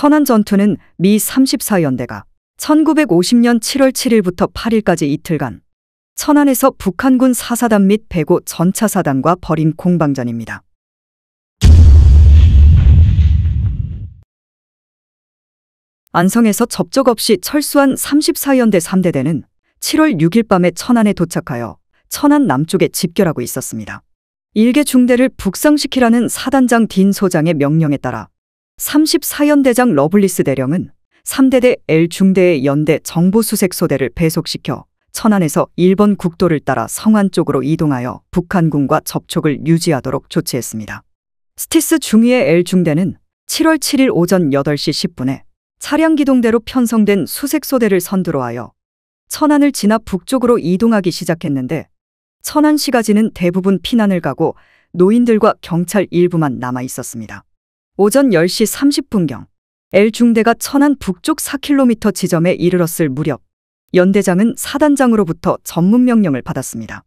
천안 전투는 미 34연대가 1950년 7월 7일부터 8일까지 이틀간 천안에서 북한군 사사단 및 배고 전차사단과 벌인 공방전입니다. 안성에서 접촉 없이 철수한 34연대 3대대는 7월 6일 밤에 천안에 도착하여 천안 남쪽에 집결하고 있었습니다. 일개 중대를 북상시키라는 사단장 딘 소장의 명령에 따라 34연대장 러블리스 대령은 3대대 L 중대의 연대 정보수색소대를 배속시켜 천안에서 일본 국도를 따라 성안 쪽으로 이동하여 북한군과 접촉을 유지하도록 조치했습니다. 스티스 중위의 L 중대는 7월 7일 오전 8시 10분에 차량 기동대로 편성된 수색소대를 선두로 하여 천안을 지나 북쪽으로 이동하기 시작했는데 천안시가지는 대부분 피난을 가고 노인들과 경찰 일부만 남아 있었습니다. 오전 10시 30분경 L중대가 천안 북쪽 4km 지점에 이르렀을 무렵 연대장은 사단장으로부터 전문 명령을 받았습니다.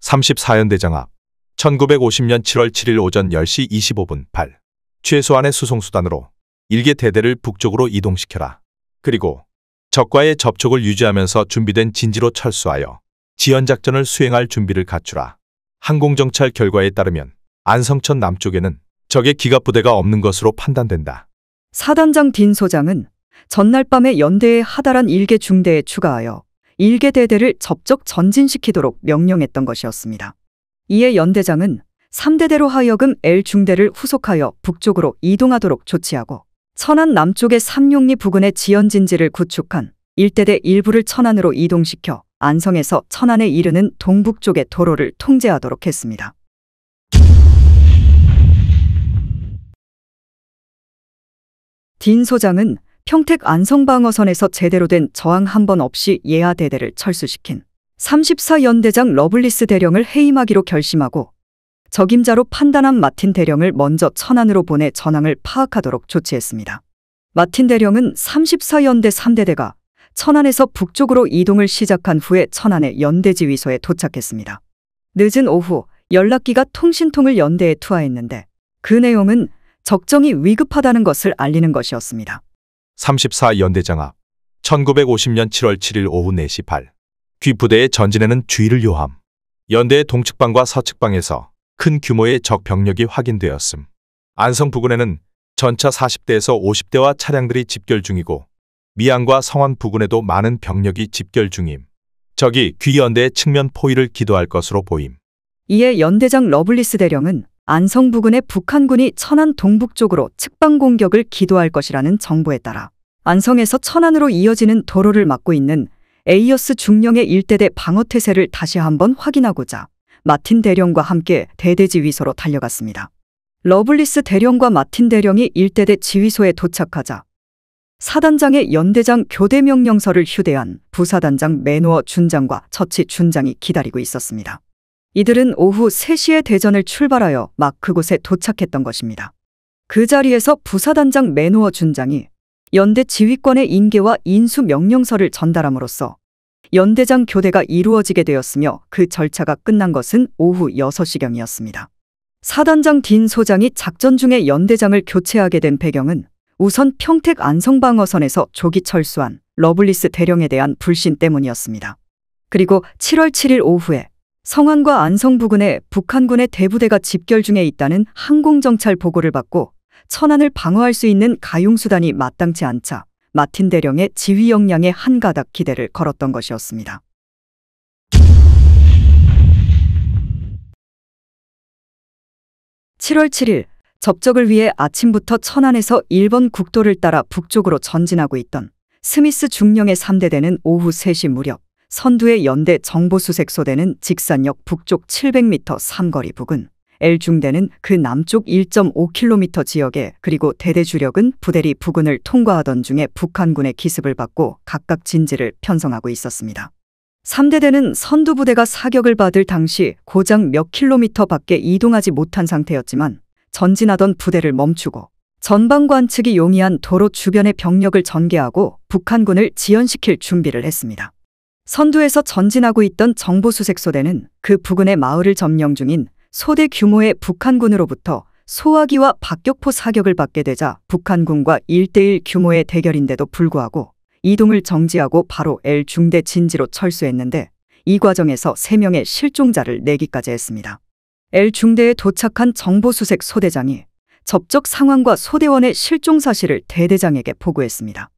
34연대장 앞 1950년 7월 7일 오전 10시 25분 8 최소한의 수송수단으로 일개 대대를 북쪽으로 이동시켜라. 그리고 적과의 접촉을 유지하면서 준비된 진지로 철수하여 지연작전을 수행할 준비를 갖추라. 항공정찰 결과에 따르면 안성천 남쪽에는 적의 기갑 부대가 없는 것으로 판단된다. 사단장 딘 소장은 전날 밤에 연대의 하다란 일개 중대에 추가하여 일개 대대를 접촉 전진시키도록 명령했던 것이었습니다. 이에 연대장은 3대대로 하여금 L 중대를 후속하여 북쪽으로 이동하도록 조치하고 천안 남쪽의 삼룡리 부근의 지연진지를 구축한 1대대 일부를 천안으로 이동시켜 안성에서 천안에 이르는 동북쪽의 도로를 통제하도록 했습니다. 딘 소장은 평택 안성방어선에서 제대로 된 저항 한 번 없이 예하 대대를 철수시킨 34연대장 러블리스 대령을 해임하기로 결심하고 적임자로 판단한 마틴 대령을 먼저 천안으로 보내 전황을 파악하도록 조치했습니다. 마틴 대령은 34연대 3대대가 천안에서 북쪽으로 이동을 시작한 후에 천안의 연대지휘소에 도착했습니다. 늦은 오후 연락기가 통신통을 연대에 투하했는데 그 내용은 적정이 위급하다는 것을 알리는 것이었습니다. 34연대장앞 1950년 7월 7일 오후 4시 8 귀부대의 전진에는 주의를 요함 연대의 동측방과 서측방에서 큰 규모의 적 병력이 확인되었음. 안성 부근에는 전차 40대에서 50대와 차량들이 집결 중이고 미안과 성원 부근에도 많은 병력이 집결 중임. 적이 귀연대의 측면 포위를 기도할 것으로 보임. 이에 연대장 러블리스 대령은 안성 부근의 북한군이 천안 동북쪽으로 측방 공격을 기도할 것이라는 정보에 따라 안성에서 천안으로 이어지는 도로를 막고 있는 에이어스 중령의 일대대 방어태세를 다시 한번 확인하고자 마틴 대령과 함께 대대지 위소로 달려갔습니다. 러블리스 대령과 마틴 대령이 일대대 지휘소에 도착하자 사단장의 연대장 교대 명령서를 휴대한 부사단장 매노어 준장과 처치 준장이 기다리고 있었습니다. 이들은 오후 3시에 대전을 출발하여 막 그곳에 도착했던 것입니다. 그 자리에서 부사단장 매노어 준장이 연대 지휘권의 인계와 인수 명령서를 전달함으로써 연대장 교대가 이루어지게 되었으며 그 절차가 끝난 것은 오후 6시경이었습니다. 사단장 딘 소장이 작전 중에 연대장을 교체하게 된 배경은 우선 평택 안성방어선에서 조기 철수한 러블리스 대령에 대한 불신 때문이었습니다. 그리고 7월 7일 오후에 성안과 안성 부근에 북한군의 대부대가 집결 중에 있다는 항공정찰 보고를 받고 천안을 방어할 수 있는 가용수단이 마땅치 않자 마틴 대령의 지휘 역량에 한가닥 기대를 걸었던 것이었습니다. (7월 7일) 접적을 위해 아침부터 천안에서 일본 국도를 따라 북쪽으로 전진하고 있던 스미스 중령의 3대대는 오후 3시 무렵 선두의 연대 정보수색소대는 직산역 북쪽 700m 삼거리 부근, L중대는 그 남쪽 1.5km 지역에 그리고 대대주력은 부대리 부근을 통과하던 중에 북한군의 기습을 받고 각각 진지를 편성하고 있었습니다. 3대대는 선두부대가 사격을 받을 당시 고장 몇 킬로미터 밖에 이동하지 못한 상태였지만 전진하던 부대를 멈추고 전방 관측이 용이한 도로 주변의 병력을 전개하고 북한군을 지연시킬 준비를 했습니다. 선두에서 전진하고 있던 정보수색소대는 그 부근의 마을을 점령 중인 소대 규모의 북한군으로부터 소화기와 박격포 사격을 받게 되자 북한군과 1대1 규모의 대결인데도 불구하고 이동을 정지하고 바로 L 중대 진지로 철수했는데 이 과정에서 3명의 실종자를 내기까지 했습니다. L 중대에 도착한 정보수색 소대장이 접촉 상황과 소대원의 실종 사실을 대대장에게 보고했습니다.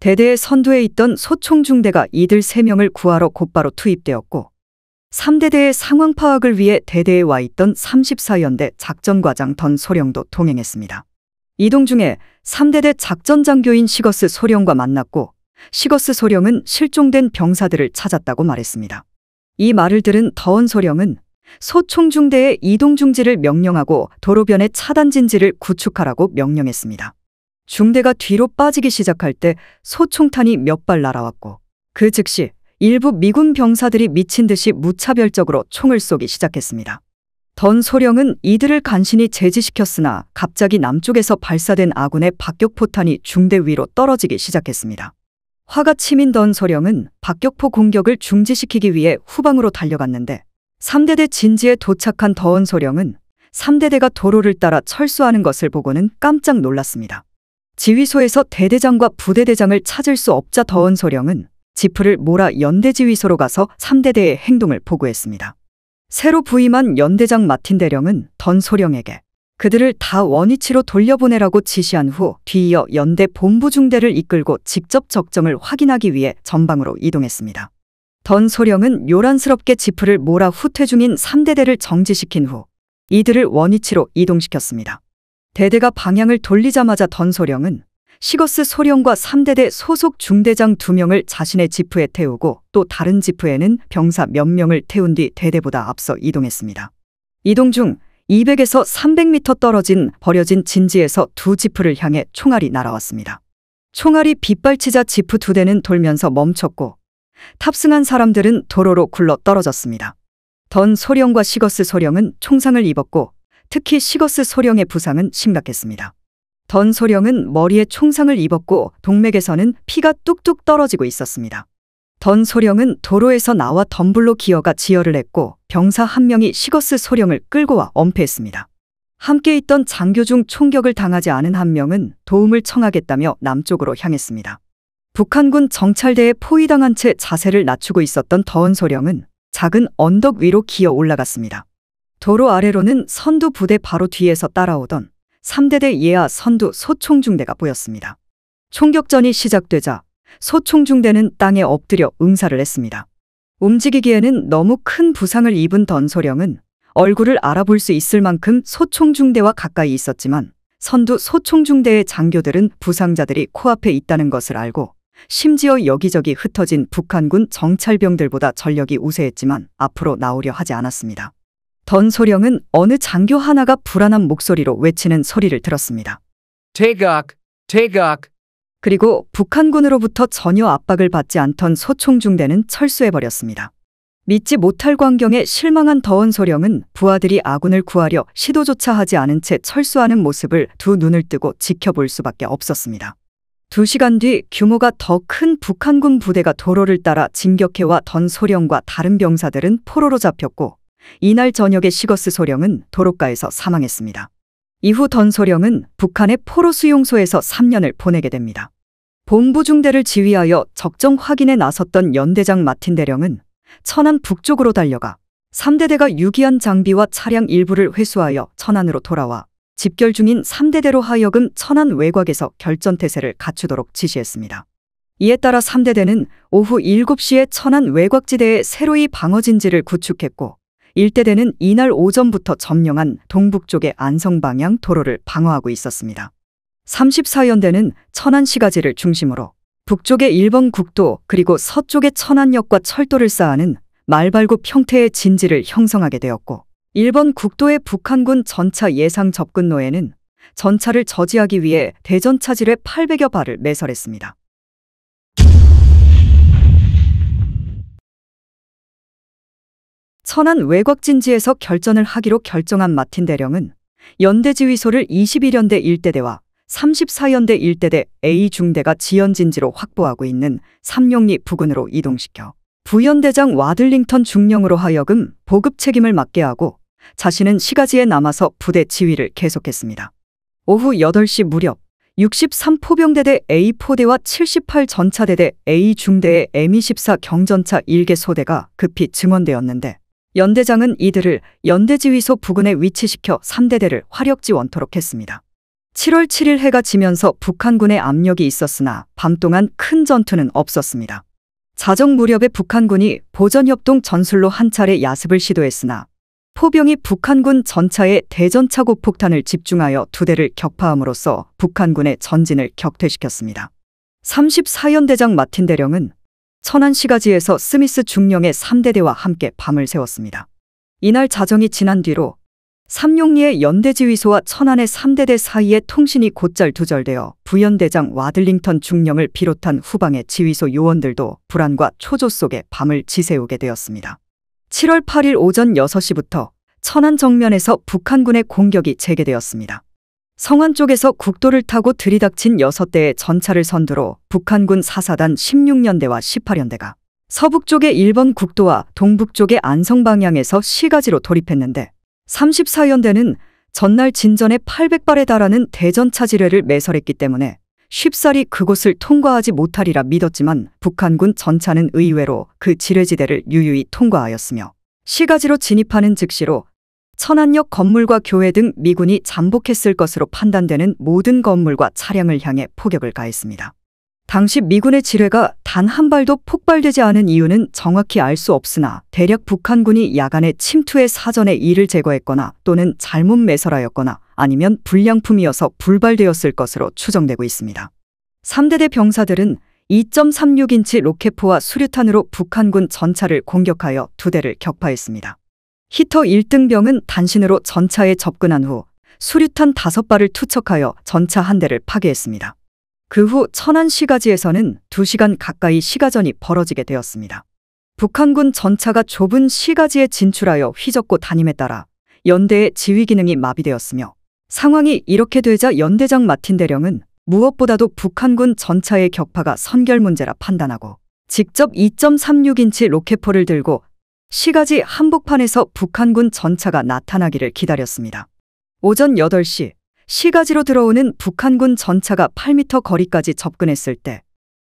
대대의 선두에 있던 소총중대가 이들 3명을 구하러 곧바로 투입되었고 3대대의 상황 파악을 위해 대대에 와 있던 34연대 작전과장 던 소령도 동행했습니다. 이동 중에 3대대 작전장교인 시거스 소령과 만났고 시거스 소령은 실종된 병사들을 찾았다고 말했습니다. 이 말을 들은 더원 소령은 소총중대의 이동 중지를 명령하고 도로변에 차단 진지를 구축하라고 명령했습니다. 중대가 뒤로 빠지기 시작할 때 소총탄이 몇 발 날아왔고 그 즉시 일부 미군 병사들이 미친 듯이 무차별적으로 총을 쏘기 시작했습니다. 던 소령은 이들을 간신히 제지시켰으나 갑자기 남쪽에서 발사된 아군의 박격포탄이 중대 위로 떨어지기 시작했습니다. 화가 치민 던 소령은 박격포 공격을 중지시키기 위해 후방으로 달려갔는데 3대대 진지에 도착한 더원 소령은 3대대가 도로를 따라 철수하는 것을 보고는 깜짝 놀랐습니다. 지휘소에서 대대장과 부대대장을 찾을 수 없자 더운소령은 지프를 몰아 연대지휘소로 가서 3대대의 행동을 보고했습니다. 새로 부임한 연대장 마틴 대령은 던소령에게 그들을 다 원위치로 돌려보내라고 지시한 후 뒤이어 연대 본부 중대를 이끌고 직접 적정을 확인하기 위해 전방으로 이동했습니다. 던 소령은 요란스럽게 지프를 몰아 후퇴 중인 3대대를 정지시킨 후 이들을 원위치로 이동시켰습니다. 대대가 방향을 돌리자마자 던소령은 시거스 소령과 3대대 소속 중대장 2명을 자신의 지프에 태우고 또 다른 지프에는 병사 몇 명을 태운 뒤 대대보다 앞서 이동했습니다. 이동 중 200에서 300m 떨어진 버려진 진지에서 두 지프를 향해 총알이 날아왔습니다. 총알이 빗발치자 지프 두 대는 돌면서 멈췄고 탑승한 사람들은 도로로 굴러 떨어졌습니다. 던 소령과 시거스 소령은 총상을 입었고 특히 시거스 소령의 부상은 심각했습니다. 던 소령은 머리에 총상을 입었고 동맥에서는 피가 뚝뚝 떨어지고 있었습니다. 던 소령은 도로에서 나와 덤블로 기어가 지혈을 했고 병사 한 명이 시거스 소령을 끌고 와 엄폐했습니다. 함께 있던 장교 중 총격을 당하지 않은 한 명은 도움을 청하겠다며 남쪽으로 향했습니다. 북한군 정찰대에 포위당한 채 자세를 낮추고 있었던 더은 소령은 작은 언덕 위로 기어 올라갔습니다. 도로 아래로는 선두 부대 바로 뒤에서 따라오던 3대대 예하 선두 소총중대가 보였습니다. 총격전이 시작되자 소총중대는 땅에 엎드려 응사를 했습니다. 움직이기에는 너무 큰 부상을 입은 던소령은 얼굴을 알아볼 수 있을 만큼 소총중대와 가까이 있었지만 선두 소총중대의 장교들은 부상자들이 코앞에 있다는 것을 알고 심지어 여기저기 흩어진 북한군 정찰병들보다 전력이 우세했지만 앞으로 나오려 하지 않았습니다. 던소령은 어느 장교 하나가 불안한 목소리로 외치는 소리를 들었습니다. 퇴각퇴각 그리고 북한군으로부터 전혀 압박을 받지 않던 소총중대는 철수해버렸습니다. 믿지 못할 광경에 실망한 더원소령은 부하들이 아군을 구하려 시도조차 하지 않은 채 철수하는 모습을 두 눈을 뜨고 지켜볼 수밖에 없었습니다. 두 시간 뒤 규모가 더 큰 북한군 부대가 도로를 따라 진격해와 던 소령과 다른 병사들은 포로로 잡혔고 이날 저녁에 시거스 소령은 도로가에서 사망했습니다. 이후 던 소령은 북한의 포로 수용소에서 3년을 보내게 됩니다. 본부 중대를 지휘하여 적정 확인에 나섰던 연대장 마틴 대령은 천안 북쪽으로 달려가 3대대가 유기한 장비와 차량 일부를 회수하여 천안으로 돌아와 집결 중인 3대대로 하여금 천안 외곽에서 결전태세를 갖추도록 지시했습니다. 이에 따라 3대대는 오후 7시에 천안 외곽지대에 새로이 방어진지를 구축했고 일대대는 이날 오전부터 점령한 동북쪽의 안성 방향 도로를 방어하고 있었습니다. 34연대는 천안시가지를 중심으로 북쪽의 일본 국도 그리고 서쪽의 천안역과 철도를 쌓아는 말발굽 형태의 진지를 형성하게 되었고 일본 국도의 북한군 전차 예상 접근로에는 전차를 저지하기 위해 대전 차질의 800여 발을 매설했습니다. 선한 외곽 진지에서 결전을 하기로 결정한 마틴 대령은 연대 지휘소를 21연대 1대대와 34연대 1대대 A 중대가 지연 진지로 확보하고 있는 삼룡리 부근으로 이동시켜 부연대장 와들링턴 중령으로 하여금 보급 책임을 맡게 하고 자신은 시가지에 남아서 부대 지휘를 계속했습니다. 오후 8시 무렵 63포병대대 a 포대와 78전차대대 A 중대의 M24 경전차 1개 소대가 급히 증원되었는데 연대장은 이들을 연대지휘소 부근에 위치시켜 3대대를 화력지 원토록 했습니다. 7월 7일 해가 지면서 북한군의 압력이 있었으나 밤 동안 큰 전투는 없었습니다. 자정 무렵에 북한군이 보전협동 전술로 한 차례 야습을 시도했으나 포병이 북한군 전차에 대전차고 폭탄을 집중하여 두 대를 격파함으로써 북한군의 전진을 격퇴시켰습니다. 34연대장 마틴 대령은 천안시가지에서 스미스 중령의 3대 대와 함께 밤을 세웠습니다 이날 자정이 지난 뒤로 삼룡리의 연대지휘소와 천안의 3대대 사이에 통신이 곧잘 두절되어 부연대장 와들링턴 중령을 비롯한 후방의 지휘소 요원들도 불안과 초조 속에 밤을 지새우게 되었습니다. 7월 8일 오전 6시부터 천안 정면에서 북한군의 공격이 재개되었습니다. 성안 쪽에서 국도를 타고 들이닥친 6대의 전차를 선두로 북한군 사사단 16년대와 18연대가 서북쪽의 일본 국도와 동북쪽의 안성 방향에서 시가지로 돌입했는데 34연대는 전날 진전에 800발에 달하는 대전 차지뢰를 매설했기 때문에 쉽사리 그곳을 통과하지 못하리라 믿었지만 북한군 전차는 의외로 그 지뢰지대를 유유히 통과하였으며 시가지로 진입하는 즉시로 천안역 건물과 교회 등 미군이 잠복했을 것으로 판단되는 모든 건물과 차량을 향해 포격을 가했습니다. 당시 미군의 지뢰가 단 한 발도 폭발되지 않은 이유는 정확히 알 수 없으나 대략 북한군이 야간에 침투해 사전에 이를 제거했거나 또는 잘못 매설하였거나 아니면 불량품이어서 불발되었을 것으로 추정되고 있습니다. 3대대 병사들은 2.36인치 로켓포와 수류탄으로 북한군 전차를 공격하여 두 대를 격파했습니다. 히터 1등병은 단신으로 전차에 접근한 후 수류탄 5발을 투척하여 전차 한 대를 파괴했습니다. 그 후 천안 시가지에서는 2시간 가까이 시가전이 벌어지게 되었습니다. 북한군 전차가 좁은 시가지에 진출하여 휘젓고 다님에 따라 연대의 지휘 기능이 마비되었으며 상황이 이렇게 되자 연대장 마틴 대령은 무엇보다도 북한군 전차의 격파가 선결 문제라 판단하고 직접 2.36인치 로켓포를 들고 시가지 한복판에서 북한군 전차가 나타나기를 기다렸습니다. 오전 8시 시가지로 들어오는 북한군 전차가 8m 거리까지 접근했을 때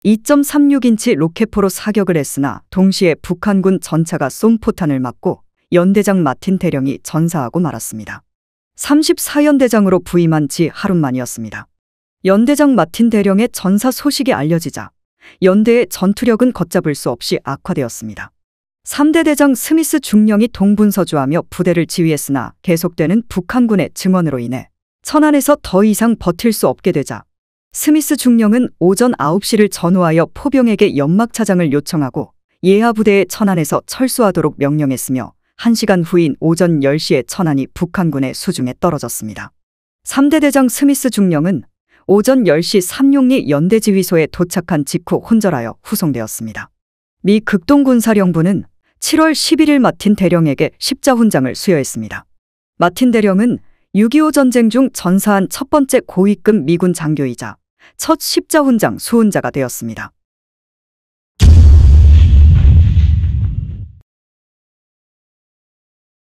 2.36인치 로켓포로 사격을 했으나 동시에 북한군 전차가 쏨포탄을 맞고 연대장 마틴 대령이 전사하고 말았습니다. 34연대장으로 부임한 지하루만이었습니다 연대장 마틴 대령의 전사 소식이 알려지자 연대의 전투력은 걷잡을 수 없이 악화되었습니다. 3대 대장 스미스 중령이 동분서주하며 부대를 지휘했으나 계속되는 북한군의 증언으로 인해 천안에서 더 이상 버틸 수 없게 되자 스미스 중령은 오전 9시를 전후하여 포병에게 연막차장을 요청하고 예하 부대의 천안에서 철수하도록 명령했으며 1시간 후인 오전 10시에 천안이 북한군의 수중에 떨어졌습니다. 3대 대장 스미스 중령은 오전 10시 삼룡리 연대지휘소에 도착한 직후 혼절하여 후송되었습니다. 미 극동군사령부는 7월 11일 마틴 대령에게 십자훈장을 수여했습니다. 마틴 대령은 6.25 전쟁 중 전사한 첫 번째 고위급 미군 장교이자 첫 십자훈장 수훈자가 되었습니다.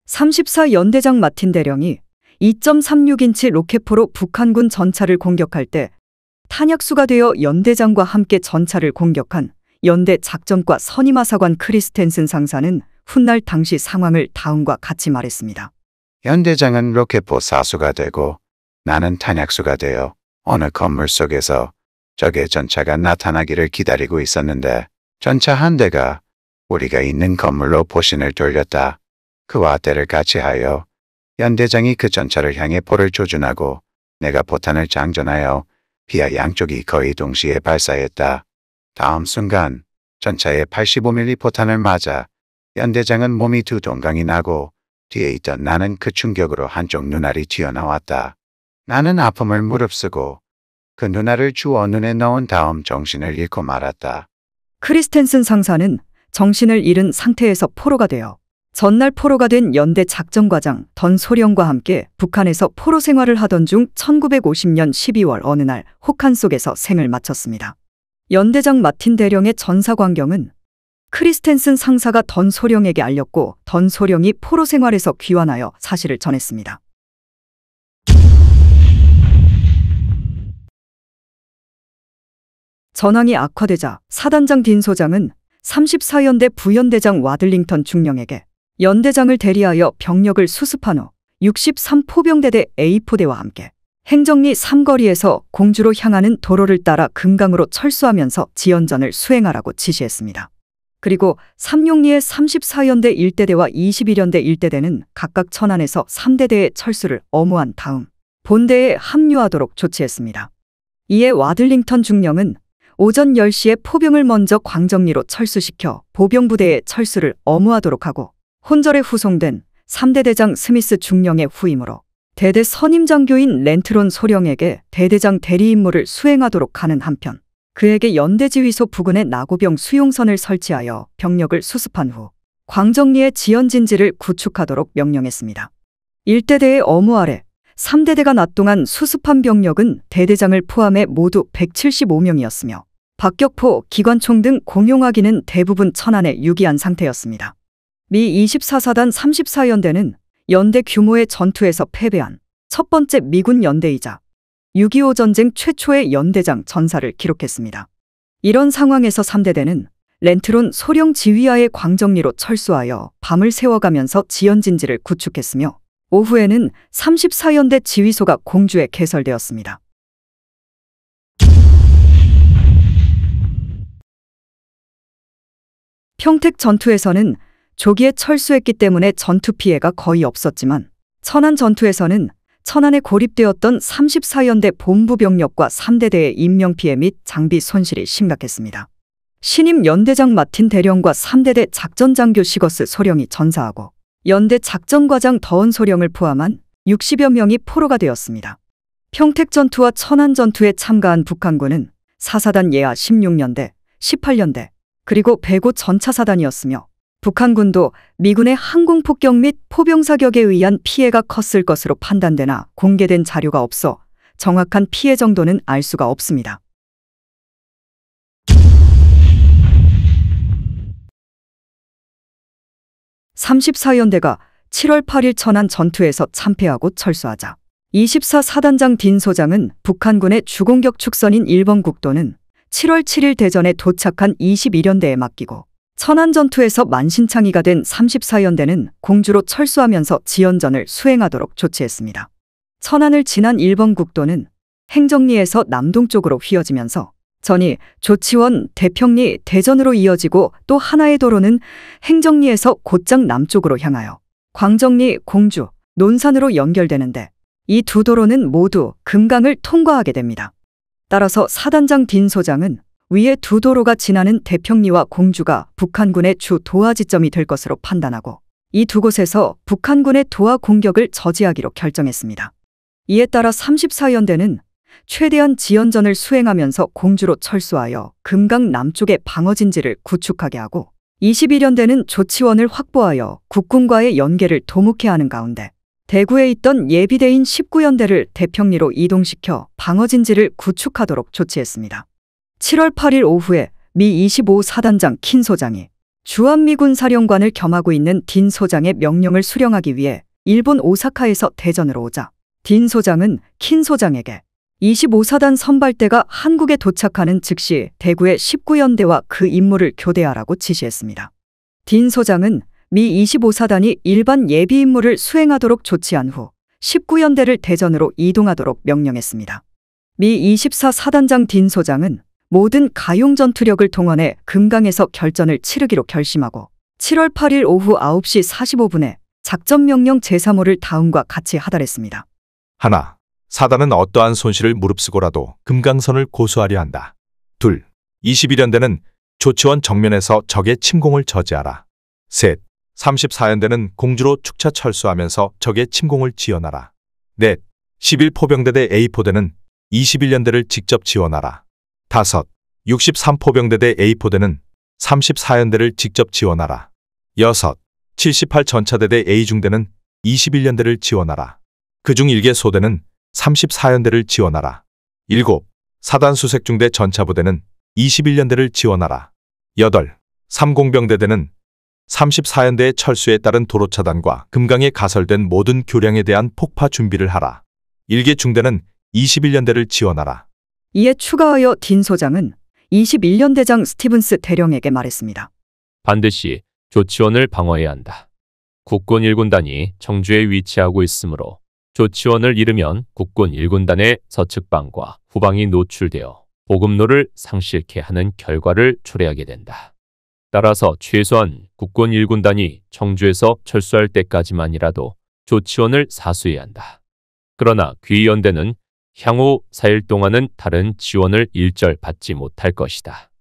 (34) 연대장 마틴 대령이 2.36인치 로켓포로 북한군 전차를 공격할 때 탄약수가 되어 연대장과 함께 전차를 공격한 연대 작전과 선임하사관 크리스텐슨 상사는 훗날 당시 상황을 다음과 같이 말했습니다. 연대장은 로켓포 사수가 되고 나는 탄약수가 되어 어느 건물 속에서 적의 전차가 나타나기를 기다리고 있었는데 전차 한 대가 우리가 있는 건물로 보신을 돌렸다. 그와 때를 같이 하여 연대장이 그 전차를 향해 포를 조준하고 내가 포탄을 장전하여 비하 양쪽이 거의 동시에 발사했다. 다음 순간 전차의 85mm 포탄을 맞아 연대장은 몸이 두 동강이 나고 뒤에 있던 나는 그 충격으로 한쪽 눈알이 튀어나왔다. 나는 아픔을 무릅쓰고 그 눈알을 주어 눈에 넣은 다음 정신을 잃고 말았다. 크리스텐슨 상사는 정신을 잃은 상태에서 포로가 되어 전날 포로가 된 연대 작전과장 던 소령과 함께 북한에서 포로 생활을 하던 중 1950년 12월 어느 날 혹한 속에서 생을 마쳤습니다. 연대장 마틴 대령의 전사 광경은 크리스텐슨 상사가 던 소령에게 알렸고 던 소령이 포로 생활에서 귀환하여 사실을 전했습니다. 전황이 악화되자 사단장 딘 소장은 34연대 부연대장 와들링턴 중령에게 연대장을 대리하여 병력을 수습한 후 63포병대대 A포대와 함께 행정리 삼거리에서 공주로 향하는 도로를 따라 금강으로 철수하면서 지연전을 수행하라고 지시했습니다. 그리고 삼룡리의 34연대 1대대와 21연대 1대대는 각각 천안에서 3대대의 철수를 엄호한 다음 본대에 합류하도록 조치했습니다. 이에 와들링턴 중령은 오전 10시에 포병을 먼저 광정리로 철수시켜 보병부대의 철수를 엄호하도록 하고 혼절에 후송된 3대 대장 스미스 중령의 후임으로 대대 선임장교인 렌트론 소령에게 대대장 대리 임무를 수행하도록 하는 한편 그에게 연대지휘소 부근에 나고병 수용선을 설치하여 병력을 수습한 후 광정리의 지연진지를 구축하도록 명령했습니다. 1대대의 어무 아래 3대대가 낮동안 수습한 병력은 대대장을 포함해 모두 175명이었으며 박격포, 기관총 등 공용화기는 대부분 천안에 유기한 상태였습니다. 미 24사단 34연대는 연대 규모의 전투에서 패배한 첫 번째 미군 연대이자 6.25 전쟁 최초의 연대장 전사를 기록했습니다. 이런 상황에서 3대대는 렌트론 소령 지휘하의 광정리로 철수하여 밤을 세워가면서 지연진지를 구축했으며 오후에는 34연대 지휘소가 공주에 개설되었습니다. 평택 전투에서는 조기에 철수했기 때문에 전투 피해가 거의 없었지만 천안 전투에서는 천안에 고립되었던 34연대 본부 병력과 3대대의 인명 피해 및 장비 손실이 심각했습니다. 신임 연대장 마틴 대령과 3대대 작전장교 시거스 소령이 전사하고 연대 작전과장 더원 소령을 포함한 60여 명이 포로가 되었습니다. 평택 전투와 천안 전투에 참가한 북한군은 4사단 예하 16년대, 18년대, 그리고 105 전차사단이었으며 북한군도 미군의 항공폭격 및 포병사격에 의한 피해가 컸을 것으로 판단되나 공개된 자료가 없어 정확한 피해 정도는 알 수가 없습니다. (34연대가) 7월 8일 천안 전투에서 참패하고 철수하자 24사단장 딘 소장은 북한군의 주공격 축선인 일본 국도는 7월 7일 대전에 도착한 21연대에 맡기고 천안 전투에서 만신창이가 된 34연대는 공주로 철수하면서 지연전을 수행하도록 조치했습니다. 천안을 지난 일본 국도는 행정리에서 남동쪽으로 휘어지면서 전이 조치원, 대평리, 대전으로 이어지고 또 하나의 도로는 행정리에서 곧장 남쪽으로 향하여 광정리, 공주, 논산으로 연결되는데 이 두 도로는 모두 금강을 통과하게 됩니다. 따라서 사단장 딘 소장은 위에 두 도로가 지나는 대평리와 공주가 북한군의 주 도하지점이 될 것으로 판단하고 이 두 곳에서 북한군의 도하 공격을 저지하기로 결정했습니다. 이에 따라 34연대는 최대한 지연전을 수행하면서 공주로 철수하여 금강 남쪽의 방어진지를 구축하게 하고 21연대는 조치원을 확보하여 국군과의 연계를 도목해 하는 가운데 대구에 있던 예비대인 19연대를 대평리로 이동시켜 방어진지를 구축하도록 조치했습니다. 7월 8일 오후에 미25 사단장 킨 소장이 주한미군 사령관을 겸하고 있는 딘 소장의 명령을 수령하기 위해 일본 오사카에서 대전으로 오자 딘 소장은 킨 소장에게 25사단 선발대가 한국에 도착하는 즉시 대구의 19연대와 그 임무를 교대하라고 지시했습니다. 딘 소장은 미 25사단이 일반 예비 임무를 수행하도록 조치한 후 19연대를 대전으로 이동하도록 명령했습니다. 미 24사단장 딘 소장은 모든 가용 전투력을 동원해 금강에서 결전을 치르기로 결심하고 7월 8일 오후 9시 45분에 작전명령 제3호를 다음과 같이 하달했습니다. 하나, 사단은 어떠한 손실을 무릅쓰고라도 금강선을 고수하려 한다. 둘, 21연대는 조치원 정면에서 적의 침공을 저지하라. 셋, 34연대는 공주로 축차 철수하면서 적의 침공을 지원하라. 넷, 11포병대 대 A포대는 21연대를 직접 지원하라. 다섯, 63포병대대 A포대는 34연대를 직접 지원하라. 여섯, 78전차대대 A중대는 21연대를 지원하라. 그중 1개 소대는 34연대를 지원하라. 일곱, 사단수색중대 전차부대는 21연대를 지원하라. 여덟, 삼공병대대는 34연대의 철수에 따른 도로 차단과 금강에 가설된 모든 교량에 대한 폭파 준비를 하라. 1개 중대는 21연대를 지원하라. 이에 추가하여 딘 소장은 21년 대장 스티븐스 대령에게 말했습니다. 반드시 조치원을 방어해야 한다. 국군 1군단이 청주에 위치하고 있으므로 조치원을 잃으면 국군 1군단의 서측방과 후방이 노출되어 보급로를 상실케 하는 결과를 초래하게 된다. 따라서 최소한 국군 1군단이 청주에서 철수할 때까지만이라도 조치원을 사수해야 한다. 그러나 귀연대는 향후 4일 동안은 다른 지원을 일절 받지 못할 것이다.